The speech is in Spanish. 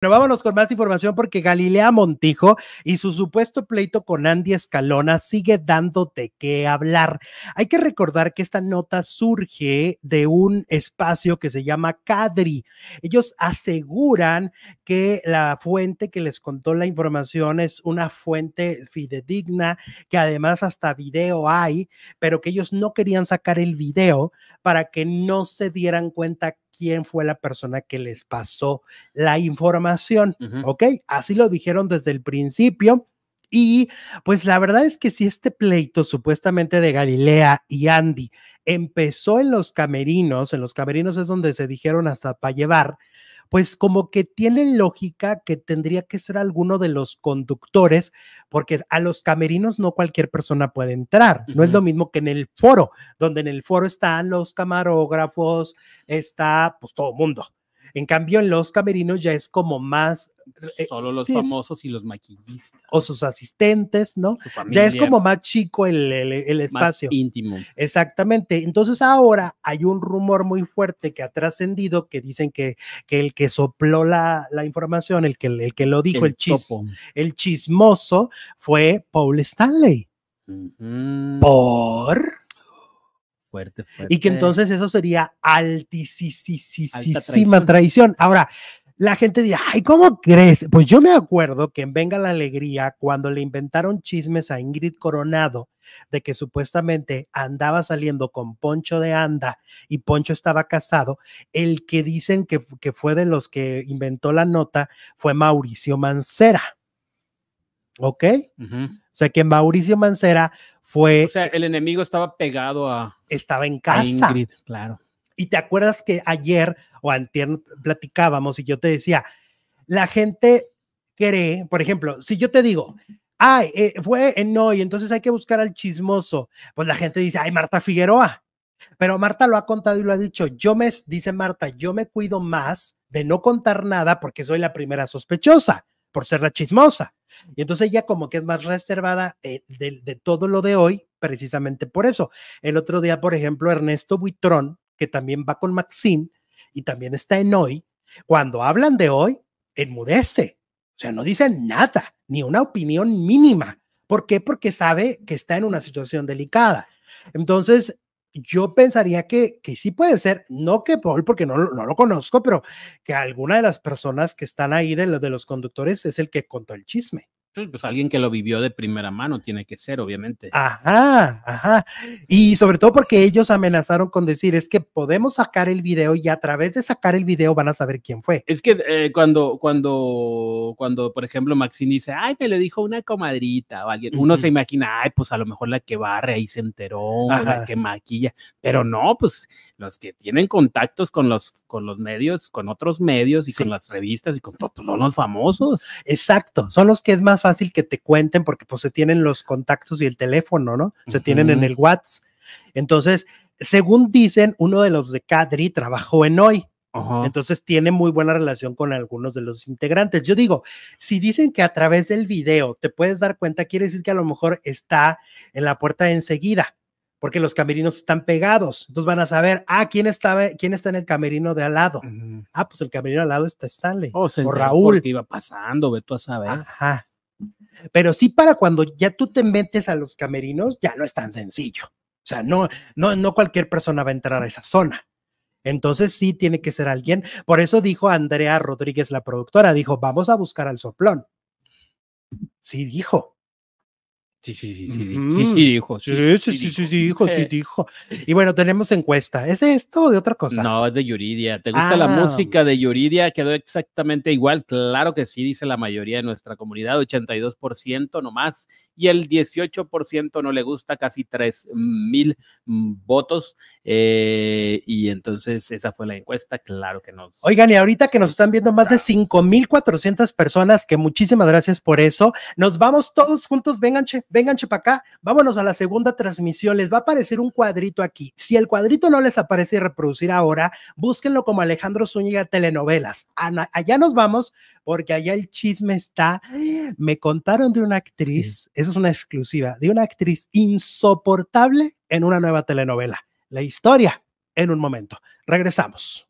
Pero vámonos con más información porque Galilea Montijo y su supuesto pleito con Andy Escalona sigue dándote que hablar. Hay que recordar que esta nota surge de un espacio que se llama Cadri. Ellos aseguran que la fuente que les contó la información es una fuente fidedigna, que además hasta video hay, pero que ellos no querían sacar el video para que no se dieran cuenta quién fue la persona que les pasó la información, ¿ok? Así lo dijeron desde el principio. Y pues la verdad es que si este pleito supuestamente de Galilea y Andy empezó en los camerinos, en los camerinos es donde se dijeron hasta para llevar, pues como que tiene lógica que tendría que ser alguno de los conductores, porque a los camerinos no cualquier persona puede entrar, no es lo mismo que en el foro, donde en el foro están los camarógrafos, está pues todo mundo. En cambio, en los camerinos ya es como más... Eh, Solo los famosos y los maquillistas. O sus asistentes, ¿no? ya es como más chico el, espacio. Más íntimo. Exactamente. Entonces ahora hay un rumor muy fuerte que ha trascendido que dicen que, que el que sopló la, información, el que, el que lo dijo, el, el chismoso, fue Paul Stanley. Por... Fuerte, fuerte. Y que entonces eso sería altísima traición. Ahora, la gente dirá, ay, ¿cómo crees? Pues yo me acuerdo que en Venga la Alegría, cuando le inventaron chismes a Ingrid Coronado de que supuestamente andaba saliendo con Poncho de Anda y Poncho estaba casado, el que dicen que, fue de los que inventó la nota fue Mauricio Mancera. ¿Ok? O sea que Mauricio Mancera fue... O sea, el enemigo estaba pegado a... Estaba en casa. claro. Y te acuerdas que ayer o antier platicábamos y yo te decía, la gente cree, por ejemplo, si yo te digo, ay, eh, fue en hoy, entonces hay que buscar al chismoso, pues la gente dice, ay, Marta Figueroa. Pero Marta lo ha contado y lo ha dicho, yo me, dice Marta, yo me cuido más de no contar nada porque soy la primera sospechosa por ser la chismosa. Y entonces ella como que es más reservada eh, de, todo lo de hoy, precisamente por eso. El otro día, por ejemplo, Ernesto Buitrón, que también va con Maxine y también está en hoy, cuando hablan de hoy, enmudece. O sea, no dicen nada, ni una opinión mínima. ¿Por qué? Porque sabe que está en una situación delicada. Entonces, yo pensaría que, que sí puede ser, no que Paul, porque no, no lo conozco, pero que alguna de las personas que están ahí de, los de los conductores es el que contó el chisme pues alguien que lo vivió de primera mano tiene que ser, obviamente. Ajá, ajá. Y sobre todo porque ellos amenazaron con decir, es que podemos sacar el video y a través de sacar el video van a saber quién fue. Es que eh, cuando, cuando, cuando, por ejemplo, Maxine dice, ay, me lo dijo una comadrita o alguien, uno se imagina, ay, pues a lo mejor la que barre ahí se enteró, la que maquilla, pero no, pues los que tienen contactos con los, con los medios, con otros medios y con las revistas y con todos pues, son los famosos. Exacto, son los que es más fácil que te cuenten porque pues se tienen los contactos y el teléfono, ¿no? Se tienen en el WhatsApp. Entonces, según dicen, uno de los de Cadri trabajó en hoy. Entonces tiene muy buena relación con algunos de los integrantes. Yo digo, si dicen que a través del video te puedes dar cuenta, quiere decir que a lo mejor está en la puerta enseguida porque los camerinos están pegados. Entonces van a saber, ah, ¿quién, quién está en el camerino de al lado? Ah, pues el camerino al lado está Stanley. Oh, o Raúl. te iba pasando, ve tú a saber. Ajá. Pero sí para cuando ya tú te metes a los camerinos, ya no es tan sencillo. O sea, no, no, no cualquier persona va a entrar a esa zona. Entonces sí tiene que ser alguien. Por eso dijo Andrea Rodríguez, la productora, dijo, vamos a buscar al soplón. Sí dijo. Sí, sí, sí, sí, sí, sí, dijo. Sí, sí, sí, sí, dijo, sí, dijo. Y bueno, tenemos encuesta. ¿Es esto o de otra cosa? No, es de Yuridia. ¿Te gusta la ah. música de Yuridia? Quedó exactamente igual. Claro que sí, dice la mayoría de nuestra comunidad, 82% nomás. Y el 18% no le gusta, casi 3 mil votos. Eh, y entonces esa fue la encuesta, claro que no. Oigan, y ahorita que nos están viendo más de 5.400 personas, que muchísimas gracias por eso. Nos vamos todos juntos, vengan, che vengan acá, vámonos a la segunda transmisión, les va a aparecer un cuadrito aquí. Si el cuadrito no les aparece reproducir ahora, búsquenlo como Alejandro Zúñiga Telenovelas. allá nos vamos porque allá el chisme está. Me contaron de una actriz, esa es una exclusiva, de una actriz insoportable en una nueva telenovela. La historia en un momento. Regresamos.